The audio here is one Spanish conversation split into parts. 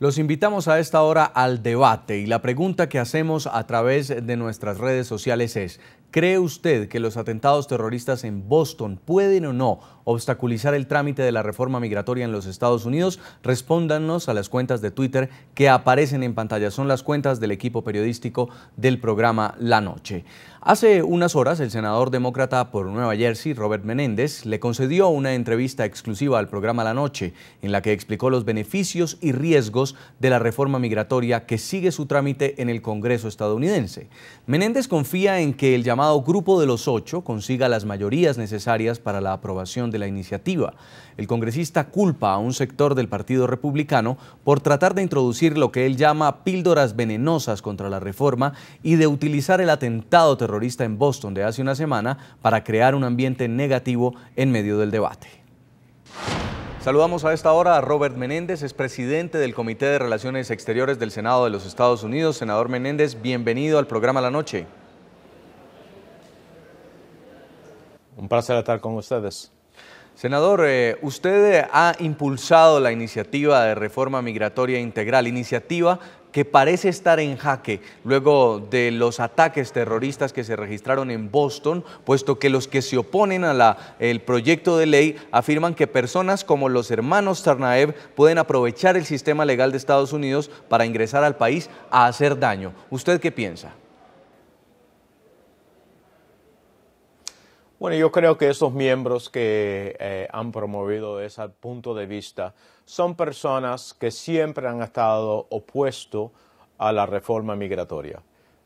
Los invitamos a esta hora al debate y la pregunta que hacemos a través de nuestras redes sociales es, ¿cree usted que los atentados terroristas en Boston pueden o no obstaculizar el trámite de la reforma migratoria en los Estados Unidos? Respóndanos a las cuentas de Twitter que aparecen en pantalla. Son las cuentas del equipo periodístico del programa La Noche. Hace unas horas, el senador demócrata por Nueva Jersey, Robert Menéndez, le concedió una entrevista exclusiva al programa La Noche, en la que explicó los beneficios y riesgos de la reforma migratoria que sigue su trámite en el Congreso estadounidense. Menéndez confía en que el llamado Grupo de los Ocho consiga las mayorías necesarias para la aprobación de la iniciativa. El congresista culpa a un sector del Partido Republicano por tratar de introducir lo que él llama píldoras venenosas contra la reforma y de utilizar el atentado terrorista en Boston de hace una semana para crear un ambiente negativo en medio del debate. Saludamos a esta hora a Robert Menéndez, es presidente del Comité de Relaciones Exteriores del Senado de los Estados Unidos. Senador Menéndez, bienvenido al programa La Noche. Un placer estar con ustedes. Senador, eh, usted eh, ha impulsado la iniciativa de reforma migratoria integral, iniciativa que parece estar en jaque luego de los ataques terroristas que se registraron en Boston, puesto que los que se oponen al proyecto de ley afirman que personas como los hermanos Tarnaev pueden aprovechar el sistema legal de Estados Unidos para ingresar al país a hacer daño. ¿Usted qué piensa? Bueno, yo creo que esos miembros que eh, han promovido ese punto de vista son personas que siempre han estado opuestos a la reforma migratoria.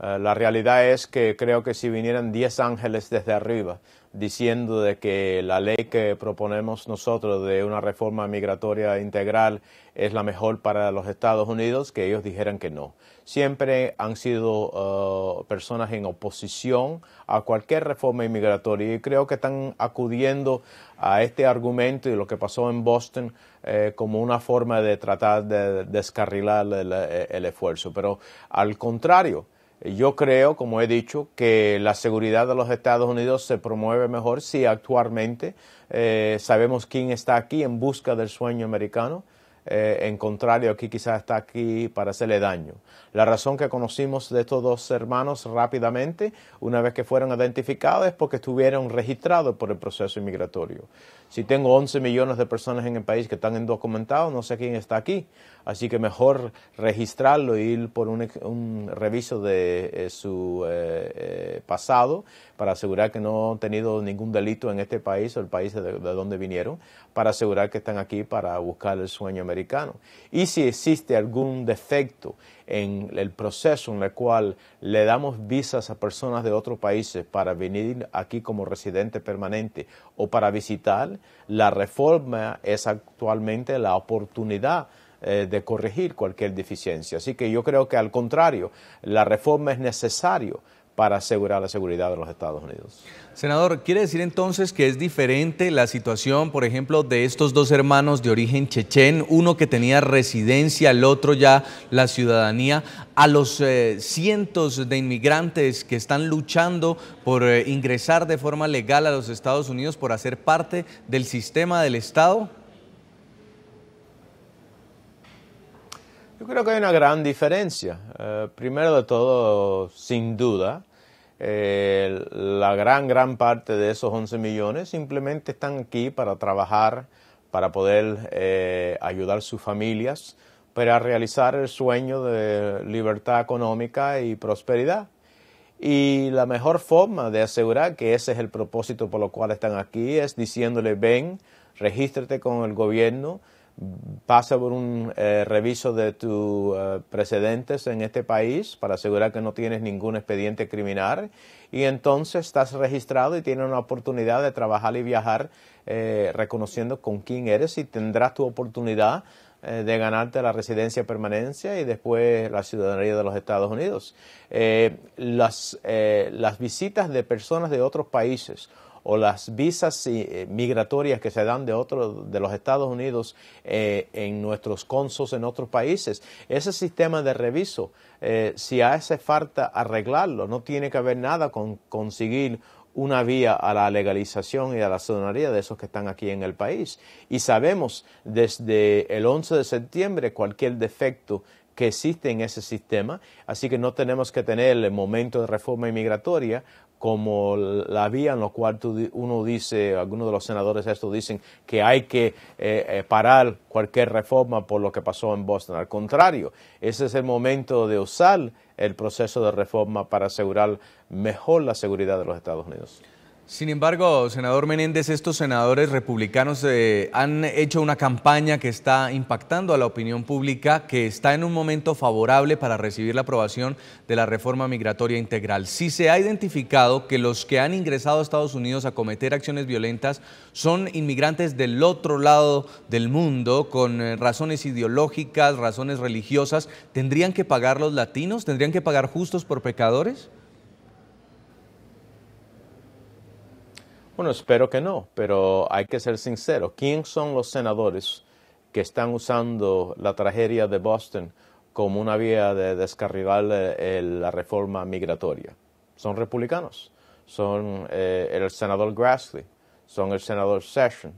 Eh, la realidad es que creo que si vinieran 10 ángeles desde arriba diciendo de que la ley que proponemos nosotros de una reforma migratoria integral es la mejor para los Estados Unidos, que ellos dijeran que no. Siempre han sido eh, personas en oposición a cualquier reforma migratoria y creo que están acudiendo a este argumento y lo que pasó en Boston eh, como una forma de tratar de descarrilar el esfuerzo. Pero al contrario, yo creo, como he dicho, que la seguridad de los Estados Unidos se promueve mejor si actualmente eh, sabemos quién está aquí en busca del sueño americano. Eh, en contrario, aquí quizás está aquí para hacerle daño. La razón que conocimos de estos dos hermanos rápidamente, una vez que fueron identificados, es porque estuvieron registrados por el proceso inmigratorio. Si tengo 11 millones de personas en el país que están indocumentados, no sé quién está aquí. Así que mejor registrarlo e ir por un, reviso de eh, su eh, eh, pasado para asegurar que no han tenido ningún delito en este país o el país de donde vinieron, para asegurar que están aquí para buscar el sueño americano. Y si existe algún defecto en el proceso en el cual le damos visas a personas de otros países para venir aquí como residente permanente o para visitar, la reforma es actualmente la oportunidad eh, de corregir cualquier deficiencia. Así que yo creo que al contrario, la reforma es necesaria para asegurar la seguridad de los Estados Unidos. Senador, ¿quiere decir entonces que es diferente la situación, por ejemplo, de estos dos hermanos de origen chechen, uno que tenía residencia, el otro ya la ciudadanía, a los eh, cientos de inmigrantes que están luchando por eh, ingresar de forma legal a los Estados Unidos, por hacer parte del sistema del Estado? creo que hay una gran diferencia. Eh, primero de todo, sin duda, eh, la gran, gran parte de esos 11 millones simplemente están aquí para trabajar, para poder eh, ayudar a sus familias, para realizar el sueño de libertad económica y prosperidad. Y la mejor forma de asegurar que ese es el propósito por lo cual están aquí es diciéndole, ven, regístrate con el gobierno, pasa por un eh, reviso de tus eh, precedentes en este país para asegurar que no tienes ningún expediente criminal y entonces estás registrado y tienes una oportunidad de trabajar y viajar eh, reconociendo con quién eres y tendrás tu oportunidad de ganarte la residencia permanencia y después la ciudadanía de los Estados Unidos. las, las visitas de personas de otros países o las visas eh, migratorias que se dan de otros de los Estados Unidos eh, en nuestros consos en otros países. Ese sistema de reviso, eh, si hace falta arreglarlo, no tiene que ver nada con conseguir una vía a la legalización y a la ciudadanía de esos que están aquí en el país. Y sabemos desde el 11 de septiembre cualquier defecto que existe en ese sistema, así que no tenemos que tener el momento de reforma inmigratoria como la vía en lo cual uno dice, algunos de los senadores esto dicen que hay que eh, eh, parar cualquier reforma por lo que pasó en Boston. Al contrario, ese es el momento de usar el proceso de reforma para asegurar mejor la seguridad de los Estados Unidos. Sin embargo, senador Menéndez, estos senadores republicanos eh, han hecho una campaña que está impactando a la opinión pública, que está en un momento favorable para recibir la aprobación de la reforma migratoria integral. Si se ha identificado que los que han ingresado a Estados Unidos a cometer acciones violentas son inmigrantes del otro lado del mundo, con eh, razones ideológicas, razones religiosas, ¿tendrían que pagar los latinos? ¿Tendrían que pagar justos por pecadores? Bueno, espero que no, pero hay que ser sincero. ¿Quién son los senadores que están usando la tragedia de Boston como una vía de descarrilar eh, la reforma migratoria? Son republicanos. Son eh, el senador Grassley, son el senador Session,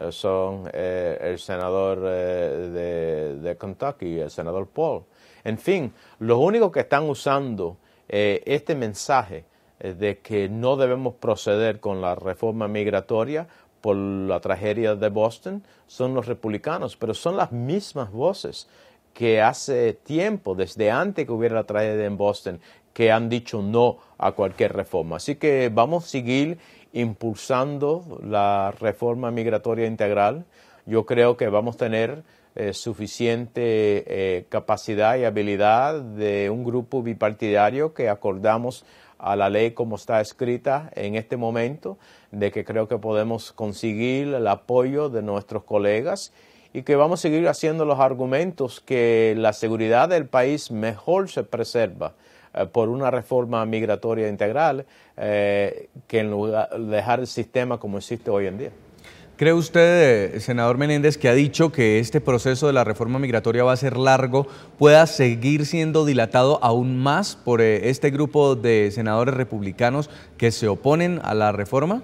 eh, son el senador de, de, Kentucky, el senador Paul. En fin, los únicos que están usando este mensaje eh, de que no debemos proceder con la reforma migratoria por la tragedia de Boston son los republicanos, pero son las mismas voces que hace tiempo, desde antes que hubiera la tragedia en Boston, que han dicho no a cualquier reforma. Así que vamos a seguir impulsando la reforma migratoria integral. Yo creo que vamos a tener eh, suficiente eh, capacidad y habilidad de un grupo bipartidario que acordamos a la ley como está escrita en este momento, de que creo que podemos conseguir el apoyo de nuestros colegas y que vamos a seguir haciendo los argumentos que la seguridad del país mejor se preserva eh, por una reforma migratoria integral eh, que en lugar de dejar el sistema como existe hoy en día. ¿Cree usted, eh, senador Menéndez, que ha dicho que este proceso de la reforma migratoria va a ser largo, pueda seguir siendo dilatado aún más por eh, este grupo de senadores republicanos que se oponen a la reforma?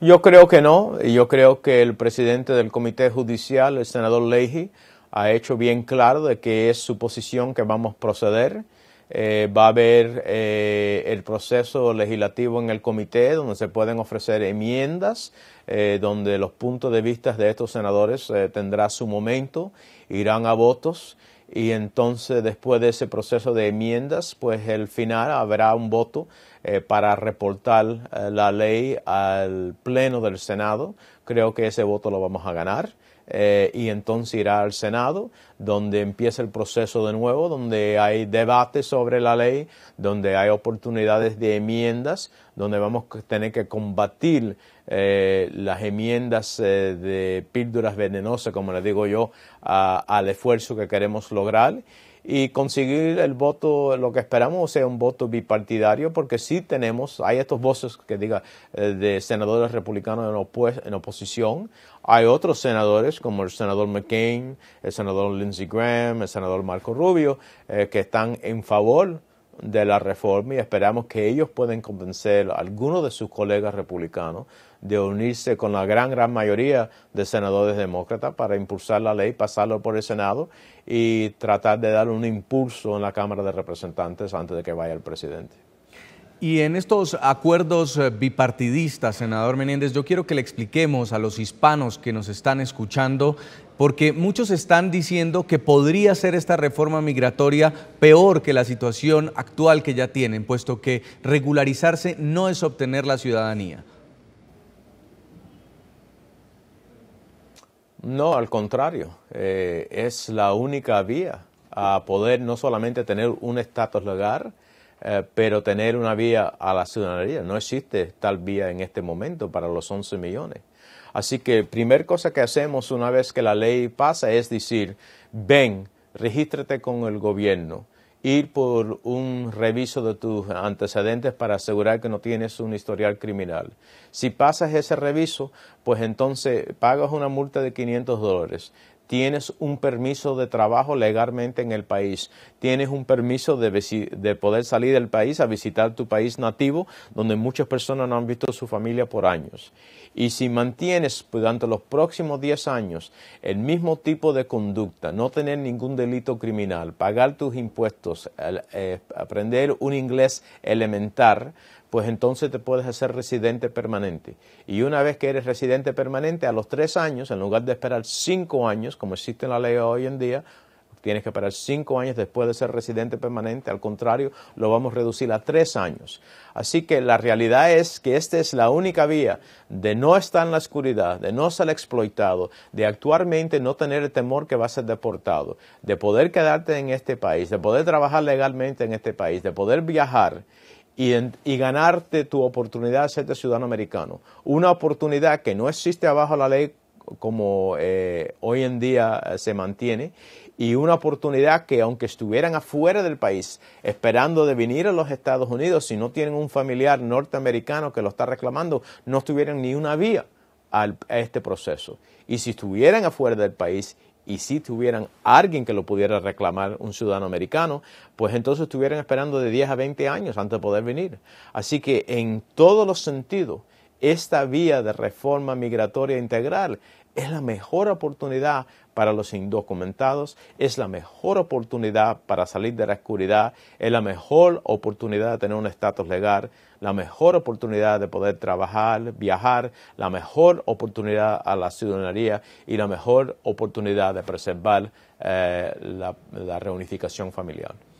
Yo creo que no. Yo creo que el presidente del Comité Judicial, el senador Leahy, ha hecho bien claro de que es su posición que vamos a proceder eh, va a haber eh, el proceso legislativo en el comité donde se pueden ofrecer enmiendas, eh, donde los puntos de vista de estos senadores eh, tendrá su momento, irán a votos y entonces después de ese proceso de enmiendas, pues el final habrá un voto eh, para reportar eh, la ley al Pleno del Senado. Creo que ese voto lo vamos a ganar. Eh, y entonces irá al Senado, donde empieza el proceso de nuevo, donde hay debate sobre la ley, donde hay oportunidades de enmiendas, donde vamos a tener que combatir las enmiendas de píldoras venenosas, como le digo yo, al esfuerzo que queremos lograr y conseguir el voto, lo que esperamos sea un voto bipartidario, porque sí tenemos, hay estos voces que diga eh, de senadores republicanos en, oposición, hay otros senadores como el senador McCain, el senador Lindsey Graham, el senador Marco Rubio, eh, que están en favor de la reforma y esperamos que ellos puedan convencer a algunos de sus colegas republicanos de unirse con la gran, gran mayoría de senadores demócratas para impulsar la ley, pasarlo por el Senado y tratar de dar un impulso en la Cámara de Representantes antes de que vaya el presidente. Y en estos acuerdos eh, bipartidistas, senador Menéndez, yo quiero que le expliquemos a los hispanos que nos están escuchando porque muchos están diciendo que podría ser esta reforma migratoria peor que la situación actual que ya tienen, puesto que regularizarse no es obtener la ciudadanía. No, al contrario, eh, es la única vía a poder no solamente tener un estatus legal, eh, pero tener una vía a la ciudadanía. No existe tal vía en este momento para los 11 millones. Así que la primer cosa que hacemos una vez que la ley pasa es decir, ven, regístrate con el gobierno, ir por un reviso de tus antecedentes para asegurar que no tienes un historial criminal. Si pasas ese reviso, pues entonces pagas una multa de 500 dólares tienes un permiso de trabajo legalmente en el país, tienes un permiso de, poder salir del país a visitar tu país nativo, donde muchas personas no han visto a su familia por años. Y si mantienes durante los próximos 10 años el mismo tipo de conducta, no tener ningún delito criminal, pagar tus impuestos, eh, aprender un inglés elemental, pues entonces te puedes hacer residente permanente. Y una vez que eres residente permanente, a los tres años, en lugar de esperar cinco años, como existe en la ley hoy en día, tienes que esperar cinco años después de ser residente permanente, al contrario, lo vamos a reducir a tres años. Así que la realidad es que esta es la única vía de no estar en la oscuridad, de no ser exploitado, de actualmente no tener el temor que vas a ser deportado, de poder quedarte en este país, de poder trabajar legalmente en este país, de poder viajar y, ganarte tu oportunidad de ser ciudadano americano. Una oportunidad que no existe abajo la ley como eh, hoy en día eh, se mantiene y una oportunidad que aunque estuvieran afuera del país esperando de venir a los Estados Unidos, si no tienen un familiar norteamericano que lo está reclamando, no tuvieran ni una vía a este proceso. Y si estuvieran afuera del país y si tuvieran alguien que lo pudiera reclamar, un ciudadano americano, pues entonces estuvieran esperando de 10 a 20 años antes de poder venir. Así que en todos los sentidos, esta vía de reforma migratoria integral es la mejor oportunidad para los indocumentados, es la mejor oportunidad para salir de la oscuridad, es la mejor oportunidad de tener un estatus legal, la mejor oportunidad de poder trabajar, viajar, la mejor oportunidad a la ciudadanía y la mejor oportunidad de preservar eh, la reunificación familiar.